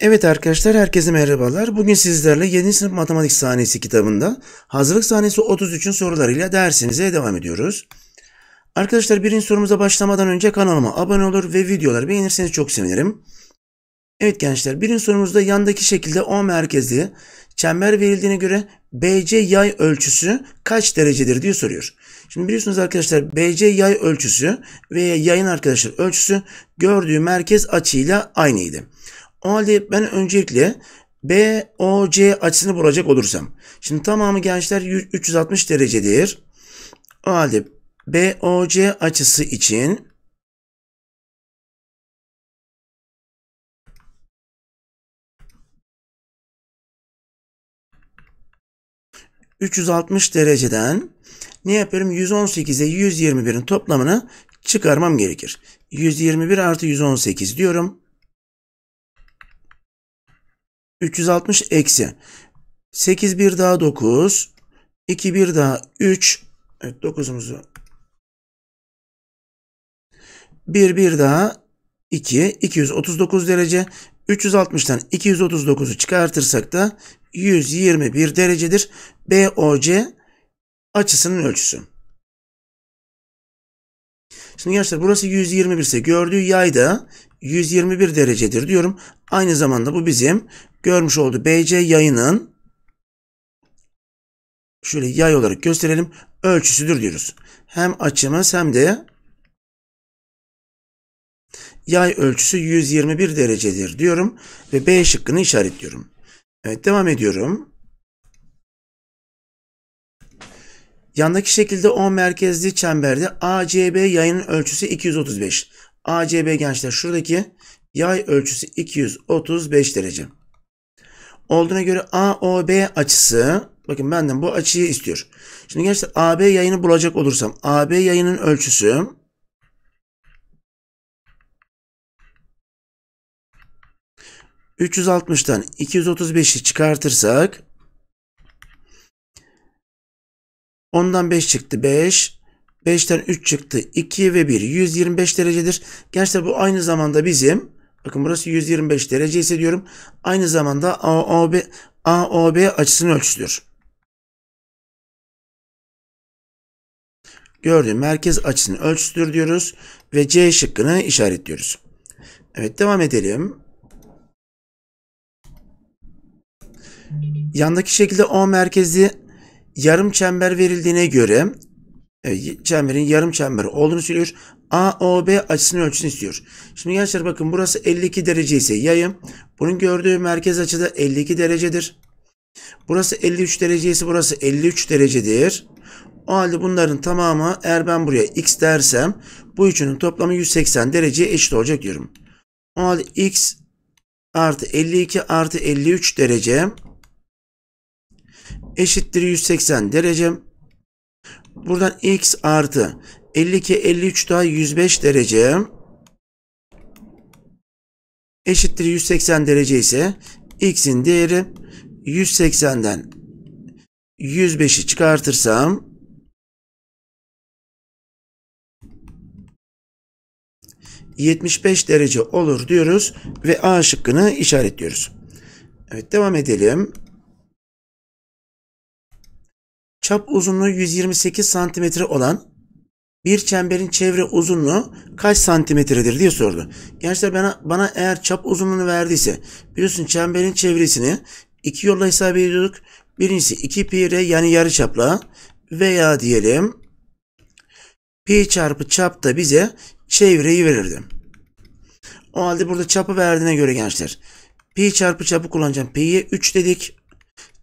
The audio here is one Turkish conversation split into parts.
Evet arkadaşlar herkese merhabalar. Bugün sizlerle 7. sınıf matematik sahnesi kitabında hazırlık sahnesi 33'ün sorularıyla dersimize devam ediyoruz. Arkadaşlar birinci sorumuza başlamadan önce kanalıma abone olur ve videoları beğenirseniz çok sevinirim. Evet gençler birinci sorumuzda yandaki şekilde O merkezli Çember verildiğine göre BC yay ölçüsü kaç derecedir diye soruyor. Şimdi biliyorsunuz arkadaşlar BC yay ölçüsü veya yayın arkadaşlar ölçüsü gördüğü merkez açıyla aynıydı. O halde ben öncelikle BOC açısını bulacak olursam. Şimdi tamamı gençler 360 derecedir. O halde BOC açısı için 360 dereceden ne yapıyorum? 118'e 121'in toplamını çıkarmam gerekir. 121 artı 118 diyorum. 360 eksi 8 bir daha 9 2 bir daha 3 evet 9'umuzu 1 bir daha 2 239 derece 360'tan 239'u çıkartırsak da 121 derecedir. BOC açısının ölçüsü. Şimdi gençler burası 121 ise gördüğü yay da 121 derecedir diyorum. Aynı zamanda bu bizim görmüş olduğu BC yayının şöyle yay olarak gösterelim ölçüsüdür diyoruz. Hem açımız hem de yay ölçüsü 121 derecedir diyorum ve B şıkkını işaretliyorum. Evet devam ediyorum. Yandaki şekilde O merkezli çemberde ACB yayının ölçüsü 235. ACB gençler şuradaki yay ölçüsü 235 derece. Olduğuna göre AOB açısı bakın benden bu açıyı istiyor. Şimdi gençler AB yayını bulacak olursam AB yayının ölçüsü 360'tan 235'i çıkartırsak ondan 5 çıktı 5. 5'ten 3 çıktı 2 ve 1 125 derecedir. Gençler bu aynı zamanda bizim bakın burası 125 derece diyorum, Aynı zamanda AOB, AOB açısını ölçtür. Gördüğüm merkez açısını ölçtür diyoruz ve C şıkkını işaretliyoruz. Evet devam edelim. Yandaki şekilde O merkezi yarım çember verildiğine göre e, çemberin yarım çember olduğunu söylüyor. AOB açısını ölçüsünü istiyor. Şimdi gençler bakın burası 52 derece ise yayım. Bunun gördüğü merkez açıda 52 derecedir. Burası 53 derece ise burası 53 derecedir. O halde bunların tamamı eğer ben buraya x dersem bu üçünün toplamı 180 dereceye eşit olacak diyorum. O halde x artı 52 artı 53 derece eşittir 180 derece. Buradan x artı 52 53 daha 105 derece eşittir 180 derece ise x'in değeri 180'den 105'i çıkartırsam ...75 derece olur diyoruz ve A şıkkını işaretliyoruz. Evet devam edelim. Çap uzunluğu 128 santimetre olan bir çemberin çevre uzunluğu kaç santimetredir diye sordu. Gençler bana, bana eğer çap uzunluğunu verdiyse biliyorsun çemberin çevresini iki yolla hesap ediyorduk. Birincisi 2 pi r yani yarı çapla veya diyelim pi çarpı çap da bize çevreyi verirdi. O halde burada çapı verdiğine göre gençler pi çarpı çapı kullanacağım. Pi'ye 3 dedik.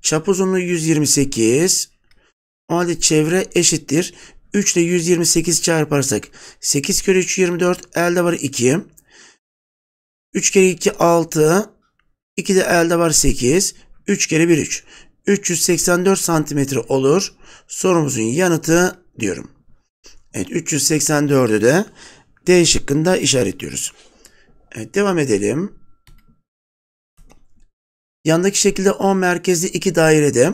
Çap uzunluğu 128. Adet çevre eşittir. 3 ile 128 çarparsak 8 kere 3 24 elde var 2. 3 kere 2 6. 2 de elde var 8. 3 kere 1 3. 384 santimetre olur. Sorumuzun yanıtı diyorum. Evet 384'ü de D şıkkında işaretliyoruz. Evet devam edelim. Yandaki şekilde 10 merkezli 2 dairede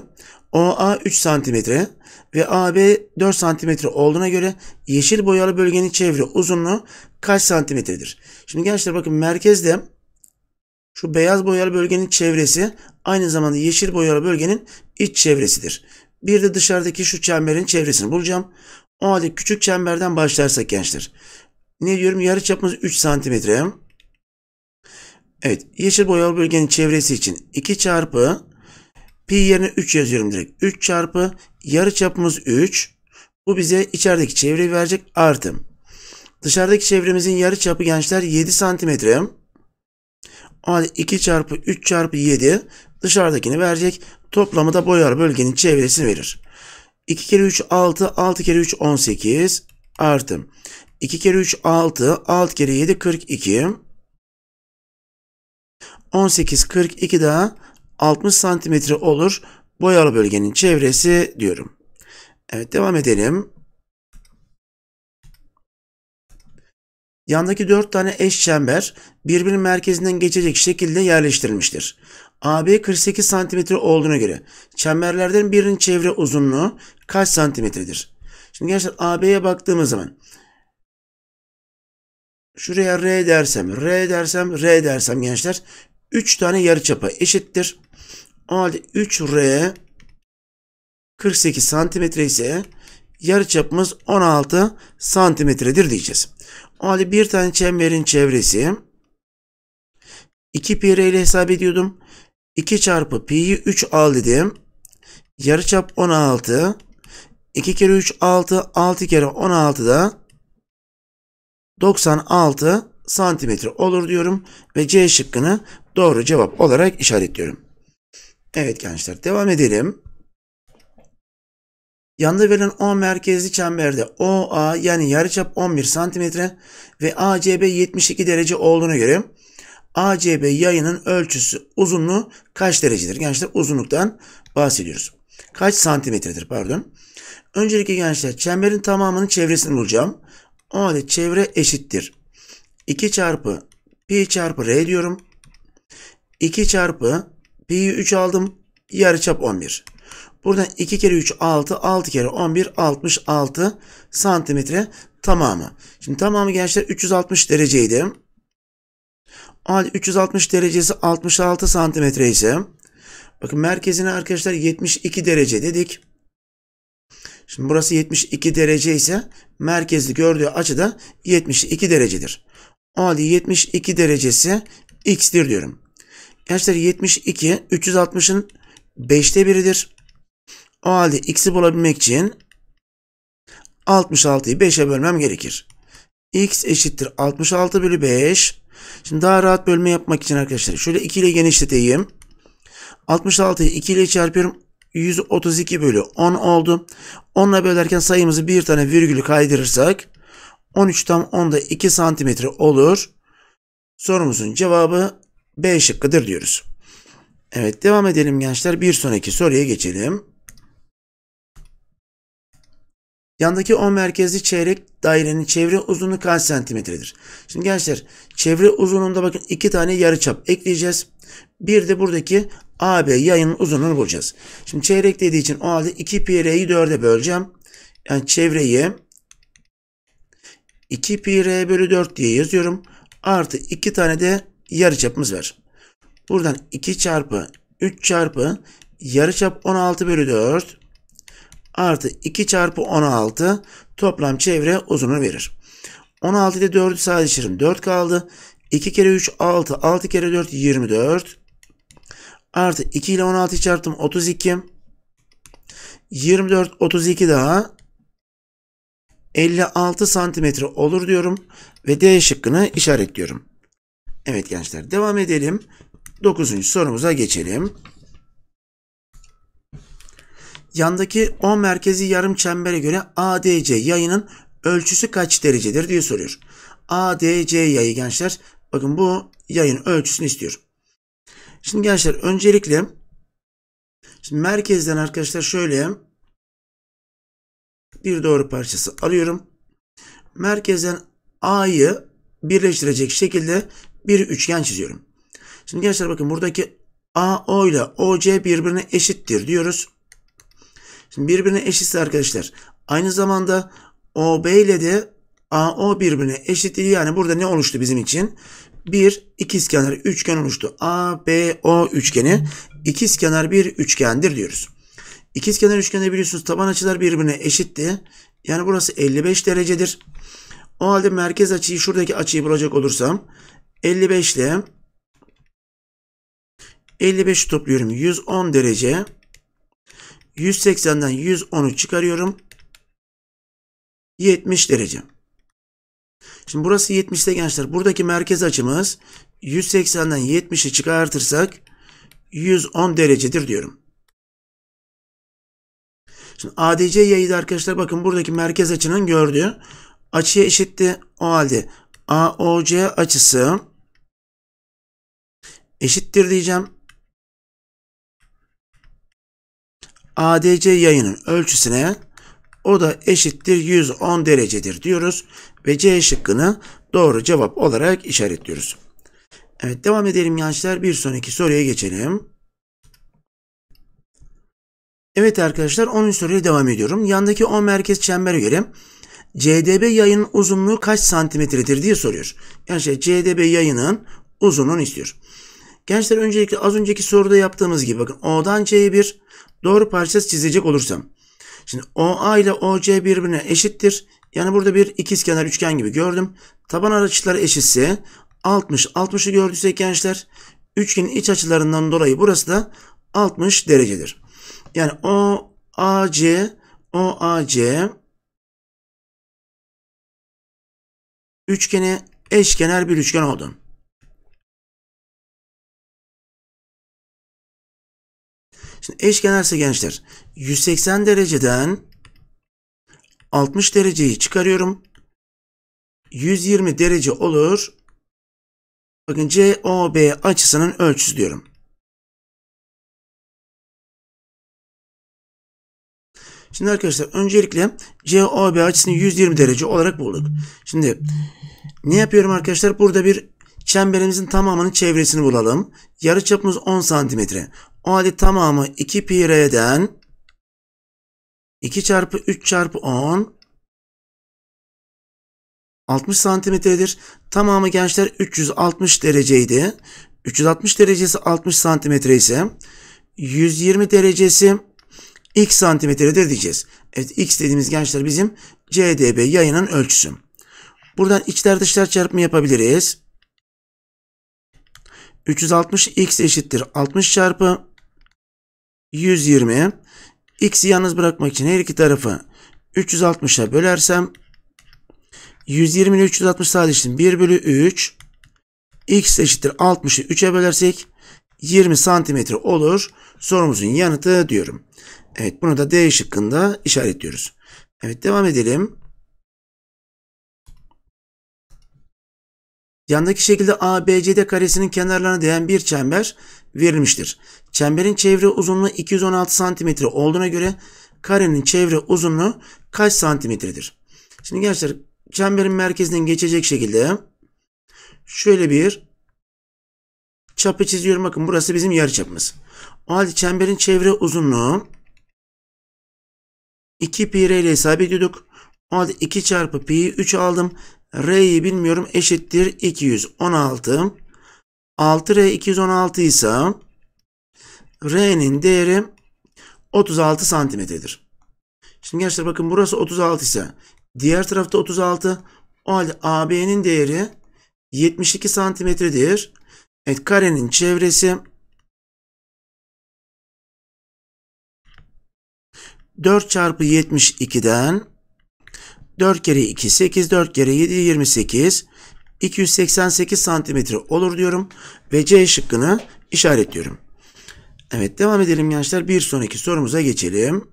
OA 3 cm ve AB 4 cm olduğuna göre yeşil boyalı bölgenin çevre uzunluğu kaç cm'dir? Şimdi gençler bakın merkezde şu beyaz boyalı bölgenin çevresi aynı zamanda yeşil boyalı bölgenin iç çevresidir. Bir de dışarıdaki şu çemberin çevresini bulacağım. O halde küçük çemberden başlarsak gençler. Ne diyorum? Yarıçapımız 3 santimetre. Evet. Yeşil boyalı bölgenin çevresi için 2 çarpı Pi yerine 3 yazıyorum direkt. 3 çarpı yarı çapımız 3. Bu bize içerideki çevreyi verecek artım. Dışarıdaki çevremizin yarı çapı gençler 7 santimetre. O halde 2 çarpı 3 çarpı 7 dışarıdakini verecek. Toplamı da boyar bölgenin çevresini verir. 2 kere 3 6, 6 kere 3 18 artım. 2 kere 3 6, 6 kere 7 42. 18 42 daha 60 santimetre olur boyalı bölgenin çevresi diyorum. Evet devam edelim. Yandaki 4 tane eş çember birbirinin merkezinden geçecek şekilde yerleştirilmiştir. AB 48 cm olduğuna göre çemberlerden birinin çevre uzunluğu kaç santimetredir? Şimdi gençler AB'ye baktığımız zaman şuraya R dersem, R dersem, R dersem gençler 3 tane yarıçapı eşittir. O halde 3R 48 santimetre ise yarıçapımız 16 santimetredir diyeceğiz. O halde bir tane çemberin çevresi 2 pi ile hesap ediyordum. 2 çarpı pi'yi 3 al dedim. Yarıçap 16. 2 kere 3 6. 6 kere 16 da 96 santimetre olur diyorum ve C şıkkını doğru cevap olarak işaretliyorum. Evet gençler devam edelim. Yanda verilen O merkezli çemberde OA yani yarıçap 11 cm ve ACB 72 derece olduğuna göre ACB yayının ölçüsü uzunluğu kaç derecedir? Gençler uzunluktan bahsediyoruz. Kaç santimetredir pardon. Öncelikle gençler çemberin tamamının çevresini bulacağım. O halde çevre eşittir. 2 çarpı pi çarpı r diyorum. 2 çarpı pi'yi 3 aldım. Yarıçap 11. Buradan 2 kere 3 6, 6 kere 11 66 santimetre tamamı. Şimdi tamamı gençler 360 dereceydi. O 360 derecesi 66 santimetre ise bakın merkezine arkadaşlar 72 derece dedik. Şimdi burası 72 derece ise merkezli gördüğü açı da 72 derecedir. O halde 72 derecesi x'tir diyorum. Gençler 72 360'ın 5'te biridir. O halde x'i bulabilmek için 66'yı 5'e bölmem gerekir. x eşittir 66 bölü 5. Şimdi daha rahat bölme yapmak için arkadaşlar şöyle 2 ile genişleteyim. 66'yı 2 ile çarpıyorum. 132 bölü 10 oldu. 10 ile bölerken sayımızı bir tane virgülü kaydırırsak 13 tam 10'da 2 santimetre olur. Sorumuzun cevabı B şıkkıdır diyoruz. Evet devam edelim gençler. Bir sonraki soruya geçelim. Yandaki 10 merkezli çeyrek dairenin çevre uzunluğu kaç santimetredir? Şimdi gençler çevre uzunluğunda bakın iki tane yarıçap ekleyeceğiz. Bir de buradaki AB yayının uzunluğunu bulacağız. Şimdi çeyrek dediği için o halde 2 pi r'yi 4'e böleceğim. Yani çevreyi 2 pi r bölü 4 diye yazıyorum. Artı 2 tane de yarıçapımız var. Buradan 2 çarpı 3 çarpı yarıçap 16 bölü 4 artı 2 çarpı 16 toplam çevre uzunluğu verir. 16 ile 4'ü sadeleştiririm. 4 kaldı. 2 kere 3 6. 6 kere 4 24. Artı 2 ile 16'yı çarptım 32. 24 32 daha 56 santimetre olur diyorum ve D şıkkını işaretliyorum. Evet gençler devam edelim. Dokuzuncu sorumuza geçelim. Yandaki O merkezi yarım çembere göre ADC yayının ölçüsü kaç derecedir diye soruyor. ADC yayı gençler bakın bu yayın ölçüsünü istiyor. Şimdi gençler öncelikle şimdi merkezden arkadaşlar şöyle bir doğru parçası alıyorum. Merkezden A'yı birleştirecek şekilde bir üçgen çiziyorum. Şimdi gençler bakın buradaki AO ile OC birbirine eşittir diyoruz. Şimdi birbirine eşitse arkadaşlar aynı zamanda OB ile de AO birbirine eşit değil. Yani burada ne oluştu bizim için? Bir ikizkenar üçgen oluştu. ABO üçgeni ikizkenar bir üçgendir diyoruz. İkizkenar üçgende biliyorsunuz taban açılar birbirine eşitti. Yani burası 55 derecedir. O halde merkez açıyı şuradaki açıyı bulacak olursam 55 ile 55 topluyorum. 110 derece. 180'den 110'u çıkarıyorum. 70 derece. Şimdi burası 70'te gençler. Buradaki merkez açımız 180'den 70'i çıkartırsak 110 derecedir diyorum. Şimdi ADC yayı arkadaşlar bakın buradaki merkez açının gördüğü açıya eşitti. O halde AOC açısı eşittir diyeceğim. ADC yayının ölçüsüne o da eşittir 110 derecedir diyoruz ve C şıkkını doğru cevap olarak işaretliyoruz. Evet devam edelim gençler bir sonraki soruya geçelim. Evet arkadaşlar 10. soruya devam ediyorum. Yandaki 10 merkez çembere göre CDB yayının uzunluğu kaç santimetredir diye soruyor. Yani şey CDB yayının uzunluğunu istiyor. Gençler öncelikle az önceki soruda yaptığımız gibi bakın O'dan C'ye bir doğru parçası çizecek olursam. Şimdi OA ile OC birbirine eşittir. Yani burada bir ikizkenar üçgen gibi gördüm. Taban açıları eşitse 60 60'ı gördüysek gençler üçgenin iç açılarından dolayı burası da 60 derecedir. Yani OAC OAC üçgeni eşkenar bir üçgen oldu. Şimdi eşkenarsa gençler 180 dereceden 60 dereceyi çıkarıyorum. 120 derece olur. Bakın COB açısının ölçüsü diyorum. Şimdi arkadaşlar öncelikle COB açısını 120 derece olarak bulduk. Şimdi ne yapıyorum arkadaşlar? Burada bir Çemberimizin tamamının çevresini bulalım. çapımız 10 santimetre. O halde tamamı 2 pi r'den 2 çarpı 3 çarpı 10 60 santimetredir. Tamamı gençler 360 dereceydi. 360 derecesi 60 santimetre ise 120 derecesi x santimetredir diyeceğiz. Evet x dediğimiz gençler bizim CDB yayının ölçüsü. Buradan içler dışlar çarpımı yapabiliriz. 360 x eşittir 60 çarpı 120. X'i yalnız bırakmak için her iki tarafı 360'a bölersem 120 ile 360 sadeleştim. 1 bölü 3 x eşittir 60'ı 3'e bölersek 20 santimetre olur. Sorumuzun yanıtı diyorum. Evet bunu da D şıkkında işaretliyoruz. Evet devam edelim. Yandaki şekilde ABCD karesinin kenarlarına değen bir çember verilmiştir. Çemberin çevre uzunluğu 216 cm olduğuna göre karenin çevre uzunluğu kaç santimetredir? Şimdi gençler çemberin merkezinden geçecek şekilde şöyle bir çapı çiziyorum. Bakın burası bizim yarı çapımız. O halde çemberin çevre uzunluğu 2 pi r ile hesap ediyorduk. O halde 2 çarpı pi 3 aldım. R'yi bilmiyorum eşittir 216. 6R 216 ise R'nin değeri 36 santimetredir. Şimdi gençler bakın burası 36 ise diğer tarafta 36. O halde AB'nin değeri 72 santimetredir. Evet karenin çevresi 4 çarpı 72'den 4 kere 2 8 4 kere 7 28 288 santimetre olur diyorum ve C şıkkını işaretliyorum. Evet devam edelim gençler. Bir sonraki sorumuza geçelim.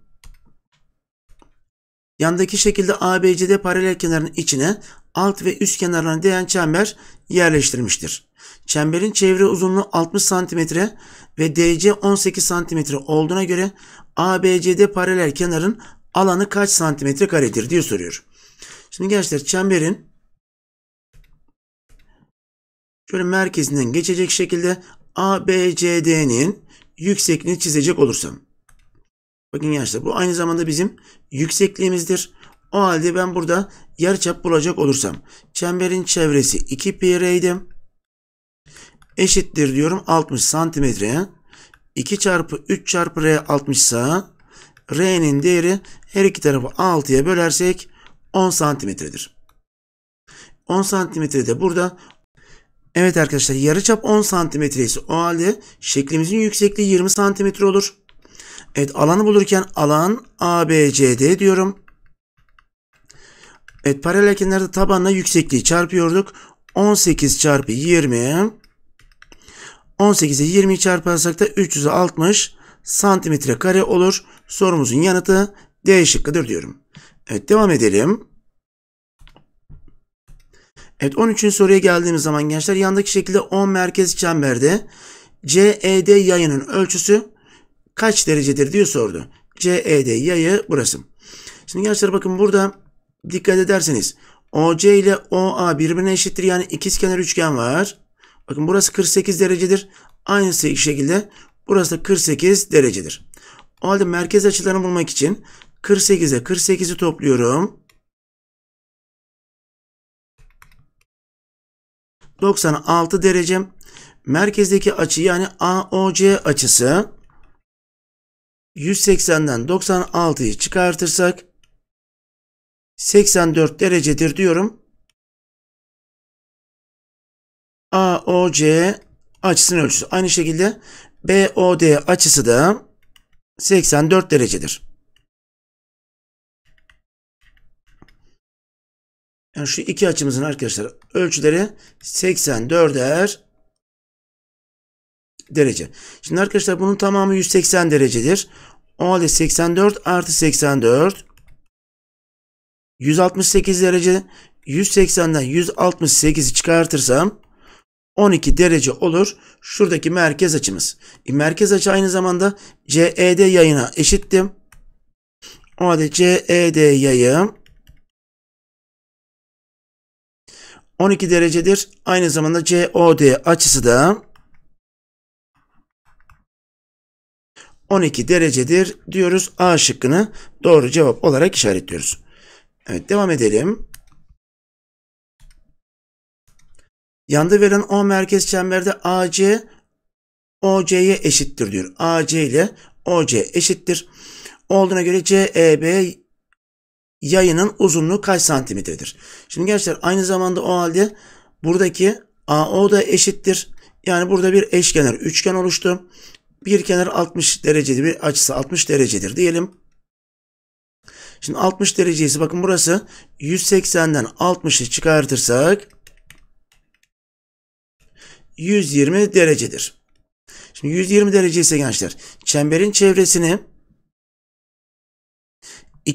Yandaki şekilde ABCD paralel kenarın içine alt ve üst kenarlarına değen çember yerleştirmiştir. Çemberin çevre uzunluğu 60 santimetre ve DC 18 santimetre olduğuna göre ABCD paralel kenarın alanı kaç santimetre karedir diye soruyor. Şimdi gençler çemberin şöyle merkezinden geçecek şekilde ABCD'nin yüksekliğini çizecek olursam. Bakın gençler bu aynı zamanda bizim yüksekliğimizdir. O halde ben burada yarıçap bulacak olursam çemberin çevresi 2 pi r'ydi. Eşittir diyorum 60 santimetreye. 2 çarpı 3 çarpı r 60 sa r'nin değeri her iki tarafı 6'ya bölersek 10 santimetredir. 10 santimetre de burada. Evet arkadaşlar yarıçap 10 santimetre ise o halde şeklimizin yüksekliği 20 santimetre olur. Evet alanı bulurken alan ABCD diyorum. Evet paralel kenarda tabanla yüksekliği çarpıyorduk. 18 çarpı 20. 18'e 20'yi çarparsak da 360 santimetre kare olur. Sorumuzun yanıtı D şıkkıdır diyorum. Evet devam edelim. Evet 13. soruya geldiğimiz zaman gençler yandaki şekilde 10 merkez çemberde CED yayının ölçüsü kaç derecedir diyor sordu. CED yayı burası. Şimdi gençler bakın burada dikkat ederseniz OC ile OA birbirine eşittir. Yani ikizkenar üçgen var. Bakın burası 48 derecedir. Aynı şekilde burası da 48 derecedir. O halde merkez açılarını bulmak için 48'e 48'i topluyorum. 96 derece merkezdeki açı yani AOC açısı 180'den 96'yı çıkartırsak 84 derecedir diyorum. AOC açısının ölçüsü. Aynı şekilde BOD açısı da 84 derecedir. Yani şu iki açımızın arkadaşlar ölçüleri 84'er derece. Şimdi arkadaşlar bunun tamamı 180 derecedir. O halde 84 artı 84 168 derece 180'den 168'i çıkartırsam 12 derece olur. Şuradaki merkez açımız. E, merkez açı aynı zamanda CED yayına eşittim. O halde CED yayım 12 derecedir. Aynı zamanda COD açısı da 12 derecedir diyoruz. A şıkkını doğru cevap olarak işaretliyoruz. Evet devam edelim. Yanda verilen O merkez çemberde AC OC'ye eşittir diyor. AC ile OC eşittir. Olduğuna göre CEB yayının uzunluğu kaç santimetredir? Şimdi gençler aynı zamanda o halde buradaki AO da eşittir. Yani burada bir eşkenar üçgen oluştu. Bir kenar 60 derecedir. Bir açısı 60 derecedir diyelim. Şimdi 60 derecesi bakın burası 180'den 60'ı çıkartırsak 120 derecedir. Şimdi 120 derece ise gençler çemberin çevresini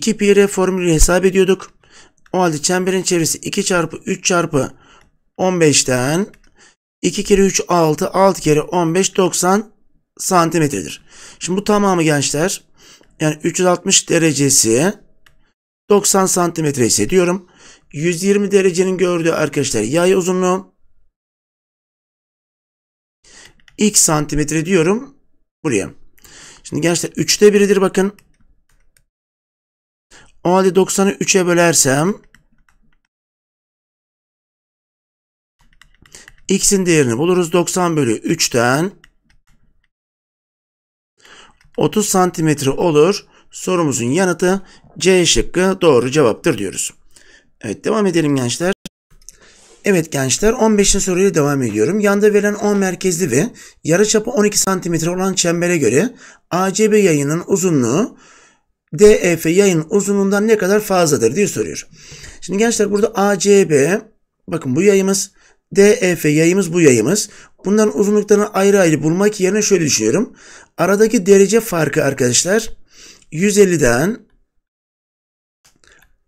2 pi r formülü hesap ediyorduk. O halde çemberin çevresi 2 çarpı 3 çarpı 15'ten 2 kere 3 6 6 kere 15 90 santimetredir. Şimdi bu tamamı gençler yani 360 derecesi 90 santimetre ise diyorum. 120 derecenin gördüğü arkadaşlar yay uzunluğu x santimetre diyorum buraya. Şimdi gençler 3'te biridir bakın. O halde 90'ı 3'e bölersem x'in değerini buluruz. 90 bölü 3'ten 30 santimetre olur. Sorumuzun yanıtı C şıkkı doğru cevaptır diyoruz. Evet devam edelim gençler. Evet gençler 15'in soruyla devam ediyorum. Yanda verilen 10 merkezli ve yarıçapı 12 santimetre olan çembere göre ACB yayının uzunluğu DEF yayın uzunluğundan ne kadar fazladır diye soruyor. Şimdi gençler burada ACB bakın bu yayımız DEF yayımız bu yayımız. Bunların uzunluklarını ayrı ayrı bulmak yerine şöyle düşünüyorum. Aradaki derece farkı arkadaşlar 150'den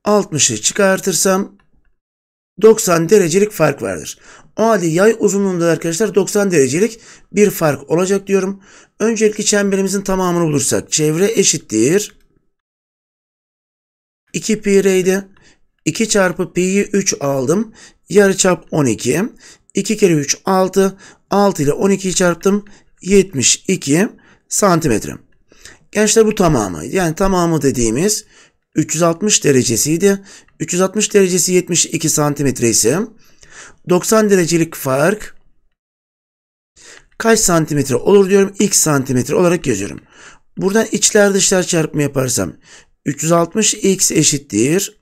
60'ı çıkartırsam 90 derecelik fark vardır. O halde yay uzunluğunda arkadaşlar 90 derecelik bir fark olacak diyorum. Öncelikle çemberimizin tamamını bulursak çevre eşittir. 2 pi reydi. 2 çarpı pi'yi 3 aldım. Yarıçap 12. 2 kere 3 6. 6 ile 12'yi çarptım. 72 santimetre. Gençler bu tamamı. Yani tamamı dediğimiz 360 derecesiydi. 360 derecesi 72 santimetre ise 90 derecelik fark kaç santimetre olur diyorum. X santimetre olarak yazıyorum. Buradan içler dışlar çarpımı yaparsam 360x eşittir.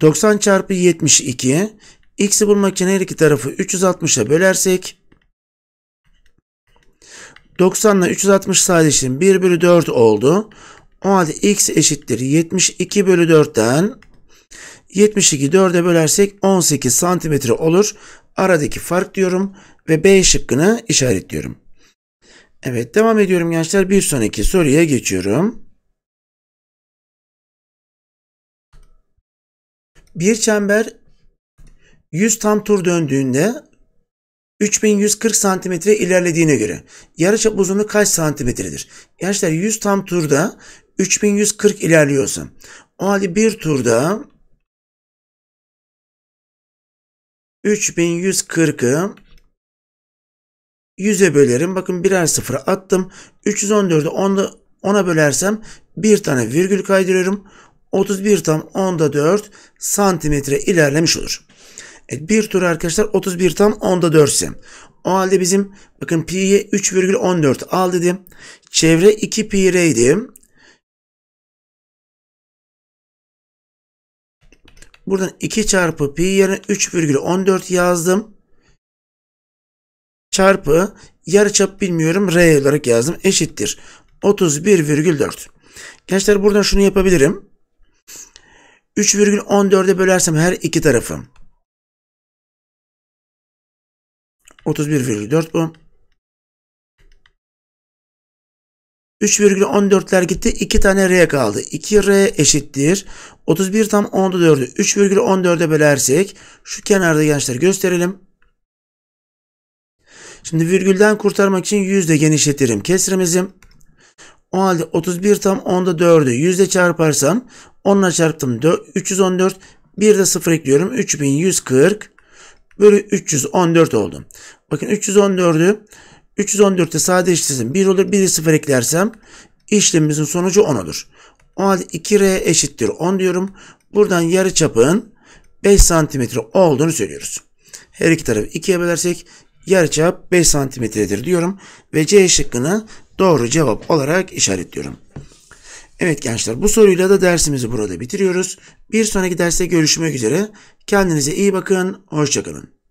90 çarpı 72. X'i bulmak için her iki tarafı 360'a bölersek 90 ile 360 sadeleştirin 1 bölü 4 oldu. O halde x eşittir 72 bölü 4'ten 72 4'e bölersek 18 santimetre olur. Aradaki fark diyorum ve B şıkkını işaretliyorum. Evet devam ediyorum gençler. Bir sonraki soruya geçiyorum. bir çember 100 tam tur döndüğünde 3140 santimetre ilerlediğine göre yarıçap uzunluğu kaç santimetredir? Gençler 100 tam turda 3140 ilerliyorsa o halde bir turda 3140'ı 100'e bölerim. Bakın birer sıfıra attım. 314'ü 10'a bölersem bir tane virgül kaydırıyorum. 31 tam 10'da 4 santimetre ilerlemiş olur. Evet, bir tur arkadaşlar 31 tam 10'da 4 ise. O halde bizim bakın pi'ye 3,14 al dedim. Çevre 2 pi r'ydi. Buradan 2 çarpı pi yerine 3,14 yazdım. Çarpı yarıçap bilmiyorum r olarak yazdım. Eşittir. 31,4. Gençler buradan şunu yapabilirim. 3,14'e bölersem her iki tarafı 31,4 bu. 3,14'ler gitti. 2 tane R kaldı. 2R eşittir. 31 tam 10'da 4'ü 3,14'e bölersek şu kenarda gençler gösterelim. Şimdi virgülden kurtarmak için yüzde genişletirim kesrimizi. O halde 31 tam 10'da 4'ü yüzde çarparsam 10'la çarptım 314. Bir de 0 ekliyorum. 3140 bölü 314 oldu. Bakın 314'ü 314'te sadeleştirsin. 1 olur. 1'i 0 eklersem işlemimizin sonucu 10 olur. O halde 2R eşittir 10 diyorum. Buradan yarı çapın 5 santimetre olduğunu söylüyoruz. Her iki tarafı 2'ye bölersek yarı çap 5 santimetredir diyorum ve C şıkkını doğru cevap olarak işaretliyorum. Evet gençler bu soruyla da dersimizi burada bitiriyoruz. Bir sonraki derste görüşmek üzere. Kendinize iyi bakın. Hoşçakalın.